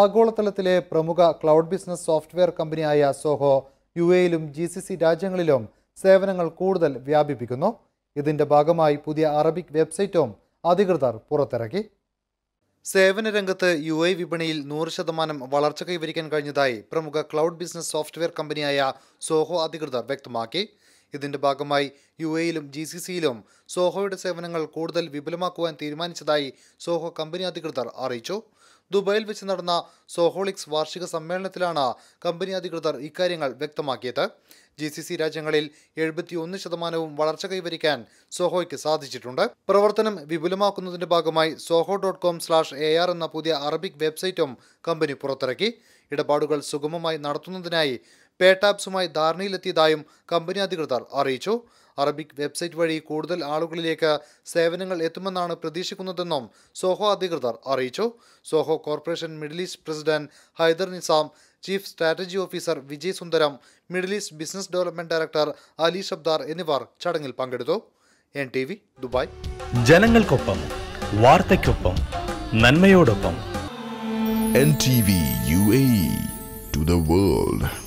ആഗോളതലത്തിലെ പ്രമുഖ cloud business software കമ്പനിയായ Zoho U എയിലും ജി സി സി രാജ്യങ്ങളിലും സേവനങ്ങൾ കൂടുതൽ വ്യാപിപ്പിക്കുന്നു ഇതിന്റെ ഭാഗമായി പുതിയ അറബിക് വെബ്സൈറ്റും അധികൃതർ പുറത്തിറക്കി സേവന രംഗത്ത് യു എ വിപണിയിൽ നൂറ് ശതമാനം വളർച്ച കൈവരിക്കാൻ കഴിഞ്ഞതായി പ്രമുഖ ക്ലൗഡ് ബിസിനസ് സോഫ്റ്റ്വെയർ കമ്പനിയായ സോഹോ അധികൃതർ വ്യക്തമാക്കി ഇതിന്റെ ഭാഗമായി യു എയിലും ജി സി സിയിലും സോഹോയുടെ സേവനങ്ങൾ കൂടുതൽ വിപുലമാക്കുവാൻ തീരുമാനിച്ചതായി സോഹോ കമ്പനി അധികൃതർ അറിയിച്ചു ദുബായിൽ വെച്ച് നടന്ന സോഹോളിക്സ് വാർഷിക സമ്മേളനത്തിലാണ് കമ്പനി അധികൃതർ ഇക്കാര്യങ്ങൾ വ്യക്തമാക്കിയത് ജി സി സി രാജ്യങ്ങളിൽ എഴുപത്തിയൊന്ന് ശതമാനവും വളർച്ച കൈവരിക്കാൻ സോഹോയ്ക്ക് സാധിച്ചിട്ടുണ്ട് പ്രവർത്തനം വിപുലമാക്കുന്നതിന്റെ ഭാഗമായി Zoho dot com slash A R എന്ന പുതിയ അറബിക് വെബ്സൈറ്റും കമ്പനി പുറത്തിറക്കി ഇടപാടുകൾ സുഗമമായി നടത്തുന്നതിനായി പേട്ടാപ്സുമായി ധാരണയിലെത്തിയതായും കമ്പനി അധികൃതർ അറിയിച്ചു അറബിക് വെബ്സൈറ്റ് വഴി കൂടുതൽ ആളുകളിലേക്ക് സേവനങ്ങൾ എത്തുമെന്നാണ് പ്രതീക്ഷിക്കുന്നതെന്നും സോഹോ അധികൃതർ അറിയിച്ചു Zoho corporation middle east president Haider Nizam chief strategy officer Vijay Sundaram middle east business development director Ali Shabdar എന്നിവർ ചടങ്ങിൽ പങ്കെടുത്തു എൻ ടി വി ദുബായ് ജനങ്ങൾക്കൊപ്പം വാർത്തയ്ക്കൊപ്പം നന്മയോടൊപ്പം N T V U A to the world